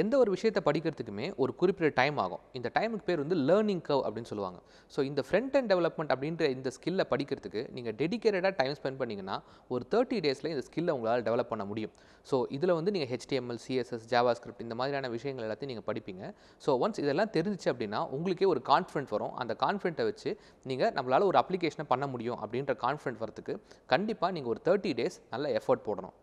எந்த ஒரு விஷயத்தை படிக்கிறதுக்குமே ஒரு குறிப்பிட்ட டைம் ஆகும் இந்த டைமுக்கு பேர் வந்து லேர்னிங் கர்வ் அப்படின்னு சொல்லுவாங்க ஸோ இந்த ஃப்ரண்ட் அண்ட் டெவலப்மெண்ட் அப்படின்ற இந்த ஸ்கில்லை படிக்கிறதுக்கு நீங்கள் டெடிக்கேட்டடாக டைம் ஸ்பெண்ட் பண்ணிங்கன்னா ஒரு தேர்ட்டி டேஸில் இந்த ஸ்கில்லை உங்களால் டெவலப் பண்ண முடியும் ஸோ இதில் வந்து நீங்கள் ஹெச்டிஎம்எல் சிஎஸ்எஸ் ஜாவா ஸ்கிரிப்ட் இந்த மாதிரியான விஷயங்கள் எல்லாத்தையும் நீங்கள் படிப்பீங்க ஸோ ஒன்ஸ் இதெல்லாம் தெரிஞ்சிச்சு அப்படின்னா உங்களுக்கே ஒரு கான்ஃபிடென்ட் வரும் அந்த கான்ஃபிடென்ட்டை வச்சு நீங்கள் நம்மளால் ஒரு அப்ளிகேஷனை பண்ண முடியும் அப்படின்ற கான்ஃபிடென்ட் வரத்துக்கு கண்டிப்பாக நீங்கள் ஒரு தேர்ட்டி டேஸ் நல்ல எஃபர்ட் போடணும்